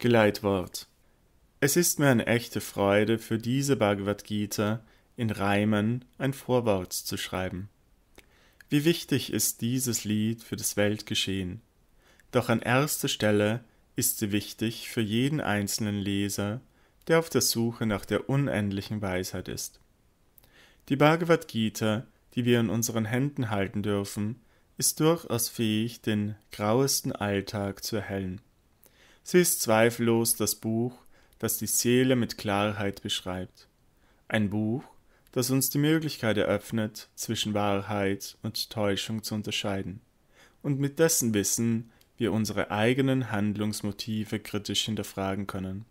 Geleitwort. Es ist mir eine echte Freude, für diese Bhagavad Gita in Reimen ein Vorwort zu schreiben. Wie wichtig ist dieses Lied für das Weltgeschehen? Doch an erster Stelle ist sie wichtig für jeden einzelnen Leser, der auf der Suche nach der unendlichen Weisheit ist. Die Bhagavad Gita, die wir in unseren Händen halten dürfen, ist durchaus fähig, den grauesten Alltag zu erhellen. Sie ist zweifellos das Buch, das die Seele mit Klarheit beschreibt. Ein Buch, das uns die Möglichkeit eröffnet, zwischen Wahrheit und Täuschung zu unterscheiden und mit dessen Wissen wir unsere eigenen Handlungsmotive kritisch hinterfragen können.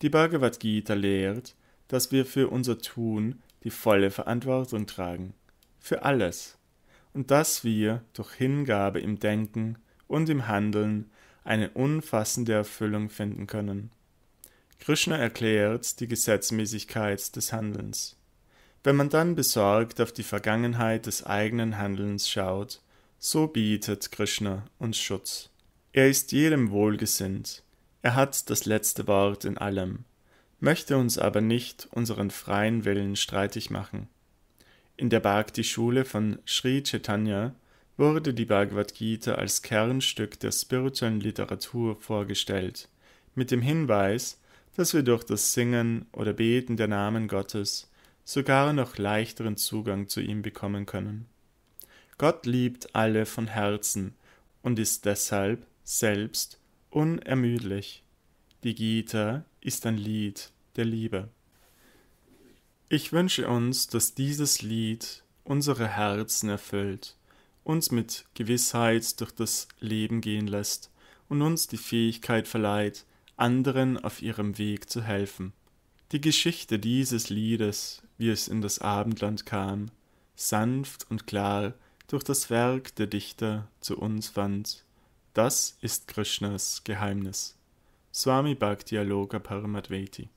Die Bhagavad Gita lehrt, dass wir für unser Tun die volle Verantwortung tragen, für alles, und dass wir durch Hingabe im Denken und im Handeln eine umfassende Erfüllung finden können. Krishna erklärt die Gesetzmäßigkeit des Handelns. Wenn man dann besorgt auf die Vergangenheit des eigenen Handelns schaut, so bietet Krishna uns Schutz. Er ist jedem wohlgesinnt. Er hat das letzte Wort in allem, möchte uns aber nicht unseren freien Willen streitig machen. In der Bhakti-Schule von Sri Chaitanya wurde die Bhagavad Gita als Kernstück der spirituellen Literatur vorgestellt, mit dem Hinweis, dass wir durch das Singen oder Beten der Namen Gottes sogar noch leichteren Zugang zu ihm bekommen können. Gott liebt alle von Herzen und ist deshalb selbst unermüdlich. Die Gita ist ein Lied der Liebe. Ich wünsche uns, dass dieses Lied unsere Herzen erfüllt uns mit Gewissheit durch das Leben gehen lässt und uns die Fähigkeit verleiht, anderen auf ihrem Weg zu helfen. Die Geschichte dieses Liedes, wie es in das Abendland kam, sanft und klar durch das Werk der Dichter zu uns fand, das ist Krishnas Geheimnis. Swami Bhakti Aloka Paramatveti